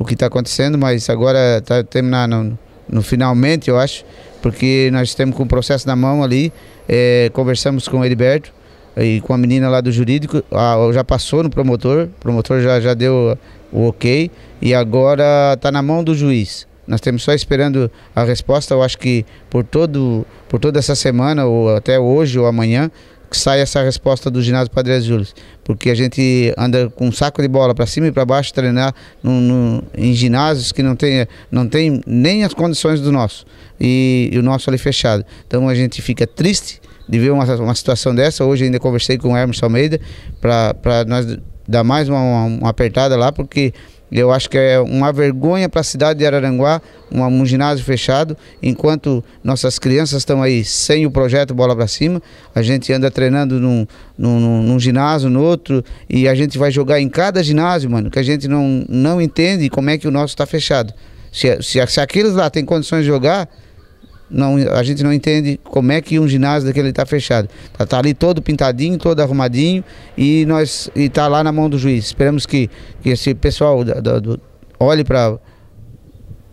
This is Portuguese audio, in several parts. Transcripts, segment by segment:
o que está acontecendo, mas agora está terminando no finalmente, eu acho, porque nós temos com o processo na mão ali, é, conversamos com o Heriberto e com a menina lá do jurídico, a, já passou no promotor, o promotor já, já deu o ok e agora está na mão do juiz. Nós estamos só esperando a resposta, eu acho que por, todo, por toda essa semana, ou até hoje ou amanhã, que sai essa resposta do ginásio Padre Azul, porque a gente anda com um saco de bola para cima e para baixo treinar no, no, em ginásios que não tem, não tem nem as condições do nosso e, e o nosso ali fechado. Então a gente fica triste de ver uma, uma situação dessa. Hoje ainda conversei com o Hermes Almeida para nós dar mais uma, uma apertada lá, porque eu acho que é uma vergonha para a cidade de Araranguá um ginásio fechado, enquanto nossas crianças estão aí sem o projeto Bola para Cima. A gente anda treinando num, num, num, ginásio, no outro, e a gente vai jogar em cada ginásio, mano, que a gente não, não entende como é que o nosso está fechado. Se, se, se aqueles lá têm condições de jogar, não, a gente não entende como é que um ginásio daquele está fechado. Está tá ali todo pintadinho, todo arrumadinho e nós está lá na mão do juiz. Esperamos que, que esse pessoal do, olhe para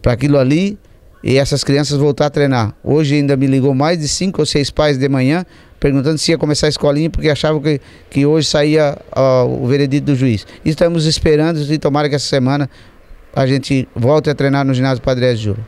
aquilo ali e essas crianças voltar a treinar. Hoje ainda me ligou mais de cinco ou seis pais de manhã perguntando se ia começar a escolinha porque achavam que, que hoje saía ó, o veredito do juiz. Estamos esperando e tomara que essa semana a gente volte a treinar no ginásio Padre Júlio.